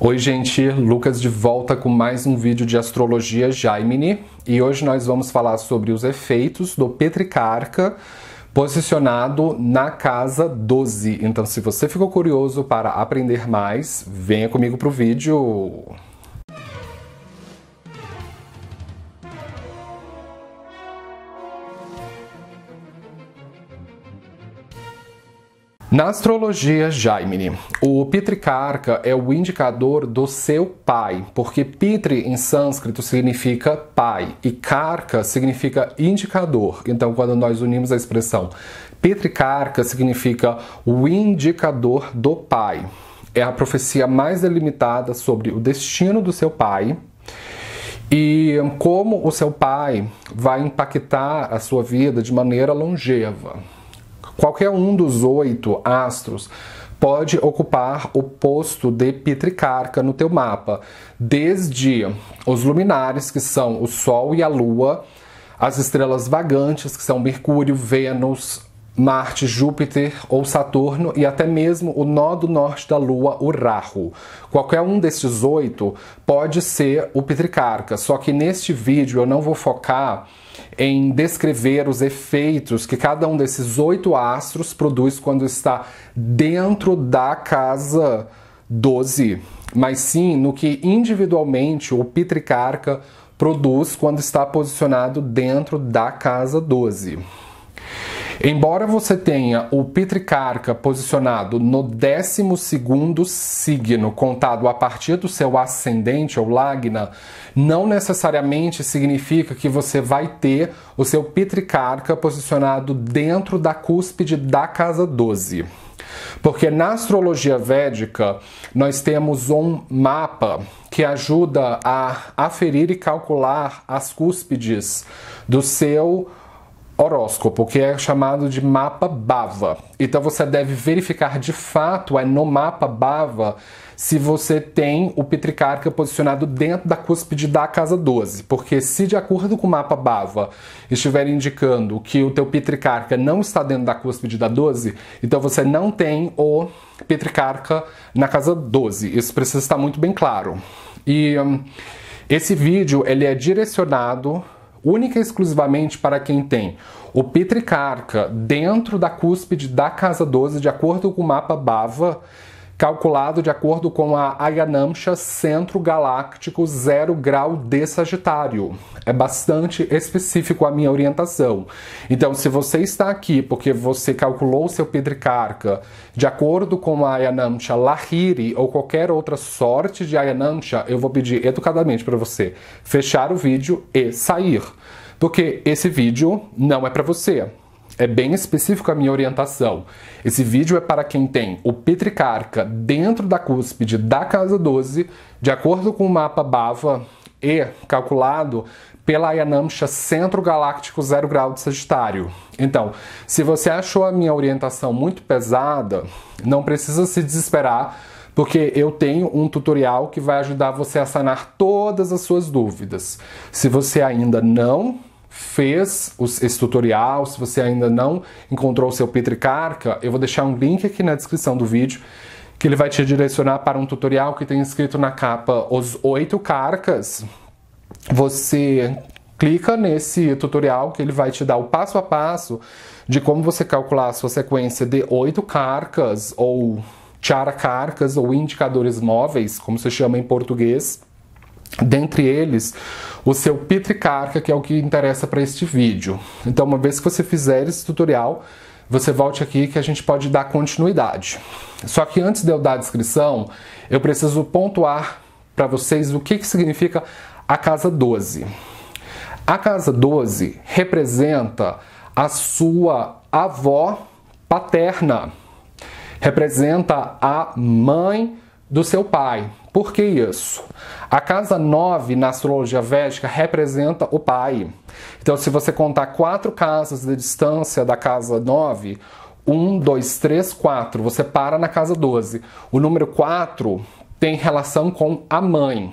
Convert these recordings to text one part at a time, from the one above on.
Oi, gente, Lucas de volta com mais um vídeo de astrologia Jaimini e hoje nós vamos falar sobre os efeitos do Petricarca posicionado na casa 12. Então, se você ficou curioso para aprender mais, venha comigo para o vídeo. Na astrologia Jaimini, o Pitricarca é o indicador do seu pai, porque Pitri em sânscrito significa pai e Carca significa indicador. Então, quando nós unimos a expressão Pitricarca, significa o indicador do pai. É a profecia mais delimitada sobre o destino do seu pai e como o seu pai vai impactar a sua vida de maneira longeva. Qualquer um dos oito astros pode ocupar o posto de Pitricarca no teu mapa, desde os luminares, que são o Sol e a Lua, as estrelas vagantes, que são Mercúrio, Vênus, Marte, Júpiter ou Saturno e até mesmo o nó do norte da Lua, o Rahu. Qualquer um desses oito pode ser o Pitricarca, só que neste vídeo eu não vou focar em descrever os efeitos que cada um desses oito astros produz quando está dentro da casa 12, mas sim no que individualmente o Pitricarca produz quando está posicionado dentro da casa 12. Embora você tenha o Pitricarca posicionado no 12 signo, contado a partir do seu ascendente ou lagna, não necessariamente significa que você vai ter o seu Pitricarca posicionado dentro da cúspide da casa 12. Porque na astrologia védica nós temos um mapa que ajuda a aferir e calcular as cúspides do seu horóscopo, que é chamado de mapa Bava. Então você deve verificar de fato é no mapa Bava se você tem o Petricarca posicionado dentro da cúspide da casa 12, porque se de acordo com o mapa Bava estiver indicando que o teu Petricarca não está dentro da cúspide da 12, então você não tem o Petricarca na casa 12. Isso precisa estar muito bem claro. E hum, esse vídeo ele é direcionado única e exclusivamente para quem tem o Petricarca dentro da cúspide da Casa 12, de acordo com o mapa Bava, calculado de acordo com a Ayanamsha Centro Galáctico Zero Grau de Sagitário. É bastante específico a minha orientação. Então, se você está aqui porque você calculou seu Pedricarca de acordo com a Ayanamsha Lahiri ou qualquer outra sorte de Ayanamsha, eu vou pedir educadamente para você fechar o vídeo e sair. Porque esse vídeo não é para você. É bem específico a minha orientação. Esse vídeo é para quem tem o Petricarca dentro da cúspide da casa 12, de acordo com o mapa Bava e calculado pela Ayanamsha Centro Galáctico Zero Grau de Sagitário. Então, se você achou a minha orientação muito pesada, não precisa se desesperar, porque eu tenho um tutorial que vai ajudar você a sanar todas as suas dúvidas. Se você ainda não fez esse tutorial, se você ainda não encontrou o seu Petri Carca, eu vou deixar um link aqui na descrição do vídeo que ele vai te direcionar para um tutorial que tem escrito na capa os oito carcas. Você clica nesse tutorial que ele vai te dar o passo a passo de como você calcular a sua sequência de oito carcas ou tiara carcas ou indicadores móveis, como se chama em português. Dentre eles, o seu Pitricarca, que é o que interessa para este vídeo. Então, uma vez que você fizer esse tutorial, você volte aqui que a gente pode dar continuidade. Só que antes de eu dar a descrição, eu preciso pontuar para vocês o que, que significa a casa 12. A casa 12 representa a sua avó paterna, representa a mãe do seu pai, por que isso? A casa 9 na astrologia védica representa o pai. Então, se você contar quatro casas de distância da casa 9, 1, 2, 3, 4, você para na casa 12. O número 4 tem relação com a mãe.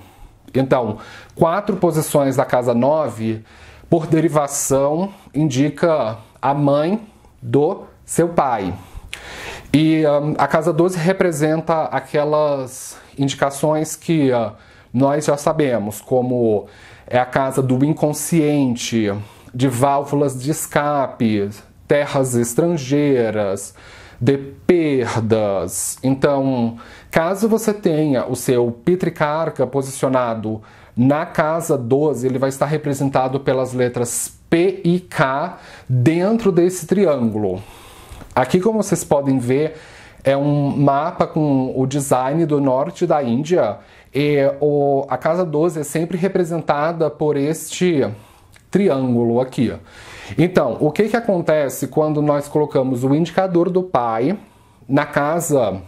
Então, quatro posições da casa 9, por derivação, indica a mãe do seu pai. E um, ah, a casa 12 representa aquelas indicações que uh, nós já sabemos, como é a casa do inconsciente, de válvulas de escape, terras estrangeiras, de perdas. Então, caso você tenha o seu Pitricarca posicionado na casa 12, ele vai estar representado pelas letras P e K dentro desse triângulo. Aqui, como vocês podem ver, é um mapa com o design do norte da Índia e o, a casa 12 é sempre representada por este triângulo aqui. Então, o que, que acontece quando nós colocamos o indicador do pai na casa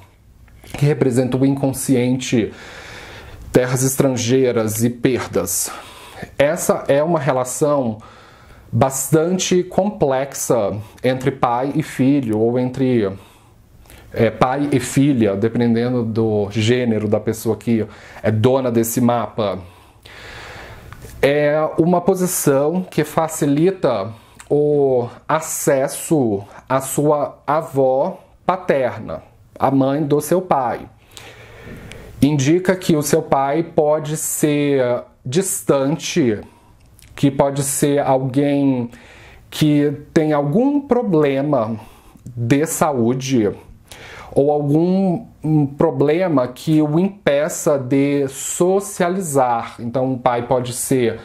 que representa o inconsciente, terras estrangeiras e perdas? Essa é uma relação bastante complexa entre pai e filho, ou entre é, pai e filha, dependendo do gênero da pessoa que é dona desse mapa. É uma posição que facilita o acesso à sua avó paterna, a mãe do seu pai. Indica que o seu pai pode ser distante que pode ser alguém que tem algum problema de saúde ou algum hum, problema que o impeça de socializar. Então, um pai pode ser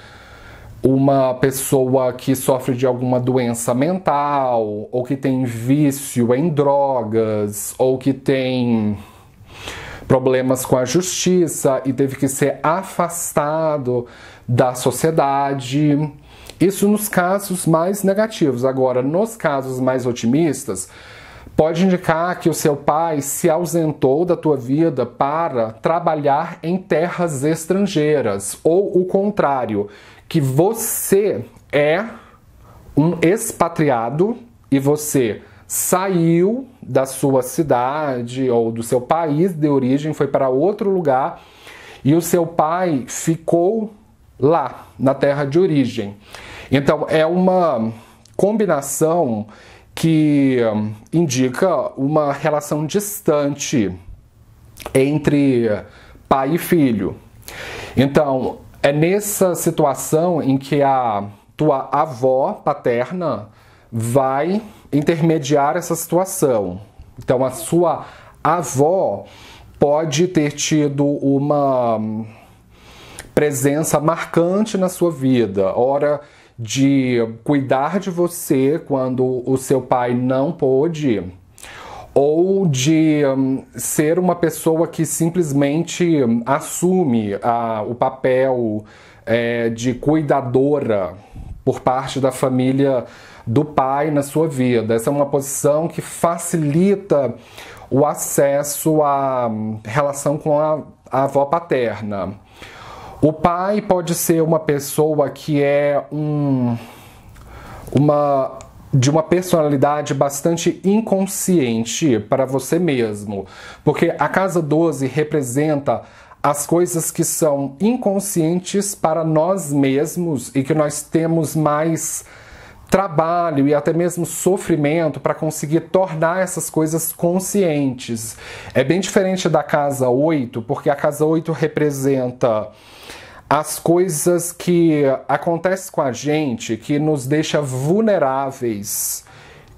uma pessoa que sofre de alguma doença mental, ou que tem vício em drogas, ou que tem problemas com a justiça e teve que ser afastado da sociedade. Isso nos casos mais negativos. Agora, nos casos mais otimistas, pode indicar que o seu pai se ausentou da tua vida para trabalhar em terras estrangeiras, ou o contrário, que você é um expatriado e você saiu da sua cidade ou do seu país de origem, foi para outro lugar e o seu pai ficou lá, na terra de origem. Então, é uma combinação que hum, indica uma relação distante entre pai e filho. Então, é nessa situação em que a tua avó paterna vai intermediar essa situação. Então, a sua avó pode ter tido uma hum, presença marcante na sua vida. hora de cuidar de você quando o seu pai não pôde, ou de um, ser uma pessoa que simplesmente hum, assume a, o papel é, de cuidadora por parte da família do pai na sua vida. Essa é uma posição que facilita o acesso à hum, relação com a, a avó paterna. O pai pode ser uma pessoa que é um, uma de uma personalidade bastante inconsciente para você mesmo, porque a casa 12 representa as coisas que são inconscientes para nós mesmos e que nós temos mais trabalho e até mesmo sofrimento para conseguir tornar essas coisas conscientes. É bem diferente da casa 8, porque a casa 8 representa as coisas que acontecem com a gente, que nos deixa vulneráveis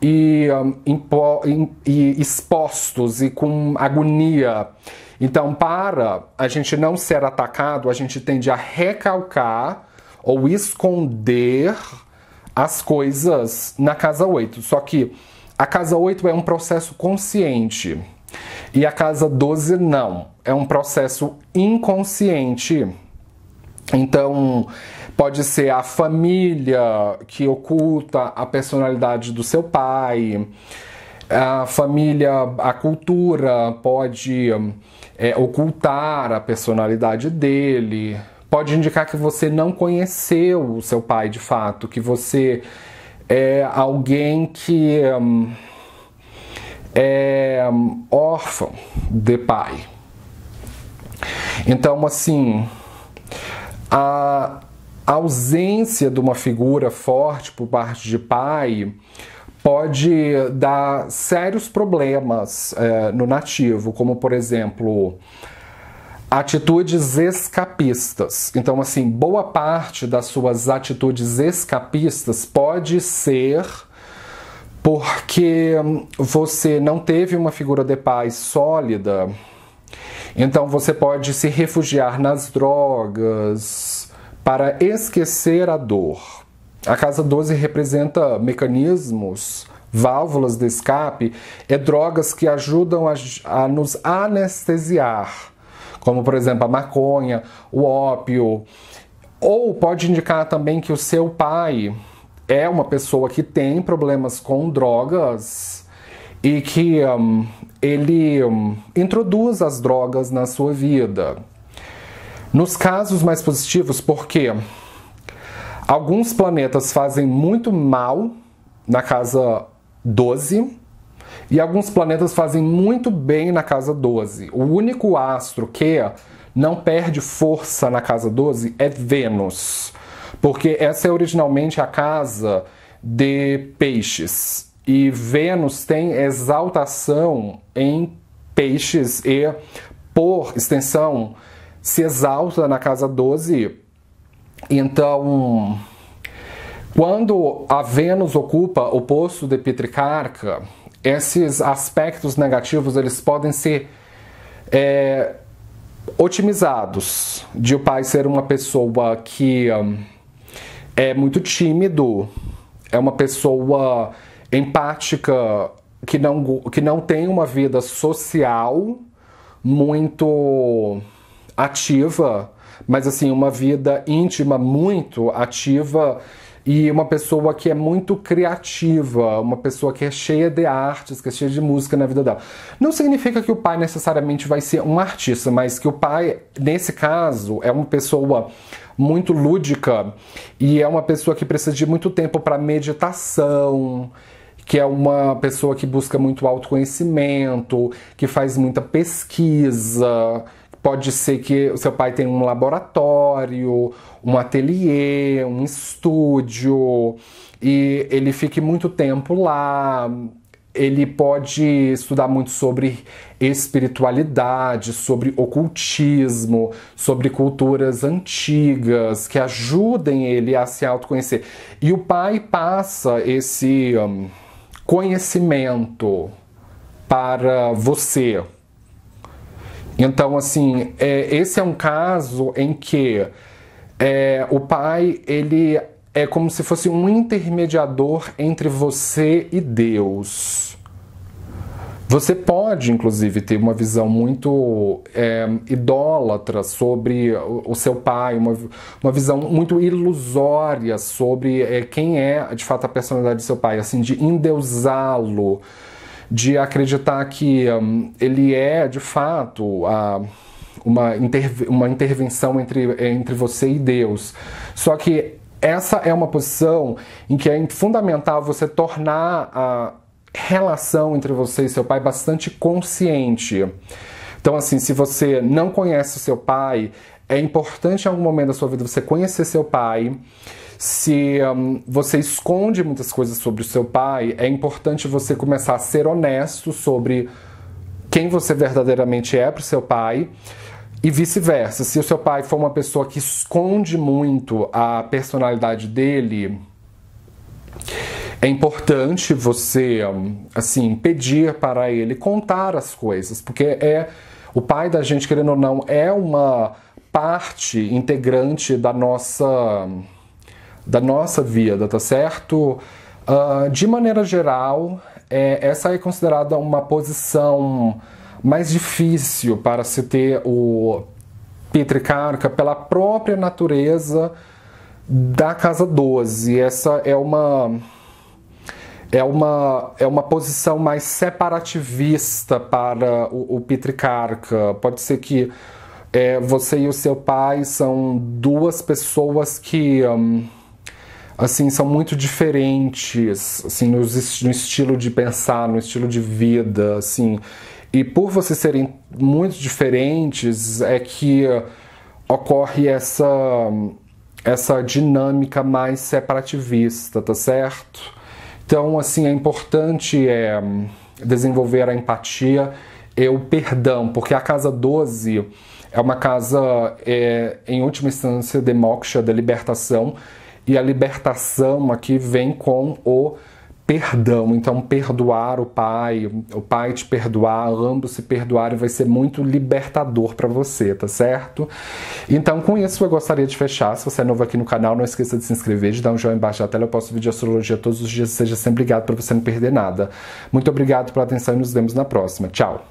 e, um, e expostos e com agonia. Então, para a gente não ser atacado, a gente tende a recalcar ou esconder as coisas na casa 8. Só que a casa 8 é um processo consciente e a casa 12 não. É um processo inconsciente. Então, pode ser a família que oculta a personalidade do seu pai, a família, a cultura pode é, ocultar a personalidade dele, pode indicar que você não conheceu o seu pai de fato, que você é alguém que é órfão de pai. Então, assim, a ausência de uma figura forte por parte de pai pode dar sérios problemas é, no nativo, como por exemplo atitudes escapistas. Então, assim, boa parte das suas atitudes escapistas pode ser porque você não teve uma figura de pai sólida então você pode se refugiar nas drogas para esquecer a dor. A casa 12 representa mecanismos, válvulas de escape, é drogas que ajudam a, a nos anestesiar, como por exemplo a maconha, o ópio. Ou pode indicar também que o seu pai é uma pessoa que tem problemas com drogas e que um, ele um, introduz as drogas na sua vida. Nos casos mais positivos, porque alguns planetas fazem muito mal na casa 12 e alguns planetas fazem muito bem na casa 12. O único astro que não perde força na casa 12 é Vênus, porque essa é originalmente a casa de peixes e Vênus tem exaltação em peixes e, por extensão, se exalta na casa 12. Então, quando a Vênus ocupa o posto de Pitricarca, esses aspectos negativos eles podem ser é, otimizados de o pai ser uma pessoa que hum, é muito tímido, é uma pessoa empática, que não, que não tem uma vida social muito ativa, mas assim, uma vida íntima muito ativa e uma pessoa que é muito criativa, uma pessoa que é cheia de artes, que é cheia de música na vida dela. Não significa que o pai necessariamente vai ser um artista, mas que o pai, nesse caso, é uma pessoa muito lúdica e é uma pessoa que precisa de muito tempo para meditação que é uma pessoa que busca muito autoconhecimento, que faz muita pesquisa. Pode ser que o seu pai tenha um laboratório, um ateliê, um estúdio, e ele fique muito tempo lá. Ele pode estudar muito sobre espiritualidade, sobre ocultismo, sobre culturas antigas que ajudem ele a se autoconhecer. E o pai passa esse. Um, conhecimento para você. Então, assim, é, esse é um caso em que é, o pai ele é como se fosse um intermediador entre você e Deus. Você pode, inclusive, ter uma visão muito é, idólatra sobre o, seu pai, uma, uma visão muito ilusória sobre é, quem é de fato a personalidade do seu pai, assim, de endeusá-lo, de acreditar que um, ele é de fato a uma, interve uma intervenção entre, é, entre você e Deus. Só que essa é uma posição em que é fundamental você tornar a, relação entre você e seu pai bastante consciente. Então, assim, se você não conhece o seu pai, é importante em algum momento da sua vida você conhecer seu pai. Se um, você esconde muitas coisas sobre o seu pai, é importante você começar a ser honesto sobre quem você verdadeiramente é para o seu pai. E vice-versa. Se o seu pai for uma pessoa que esconde muito a personalidade dele, é importante você, assim, pedir para ele contar as coisas, porque é o pai da gente, querendo ou não, é uma parte integrante da nossa da nossa vida, tá certo? Uh, de maneira geral, é, essa é considerada uma posição mais difícil para se ter o Petricarca pela própria natureza da Casa 12. Essa é uma é uma, é uma posição mais separativista para o, o Pitricarca. Pode ser que é, você e o seu pai são duas pessoas que. Hum, assim são muito diferentes assim no, no estilo de pensar no estilo de vida assim e por vocês serem muito diferentes é que ocorre essa hum, essa dinâmica mais separativista, tá certo? Então, assim, é importante é, desenvolver a empatia e o perdão, porque a casa 12 é uma casa, é, em última instância, de moksha, da libertação, e a libertação aqui vem com o perdão. Então, perdoar o pai, o pai te perdoar, ambos se perdoarem, vai ser muito libertador para você, tá certo? Então, com isso, eu gostaria de fechar. Se você é novo aqui no canal, não esqueça de se inscrever, de dar um joinha embaixo da tela. Eu posto vídeo de astrologia todos os dias, seja sempre ligado para você não perder nada. Muito obrigado pela atenção e nos vemos na próxima. Tchau!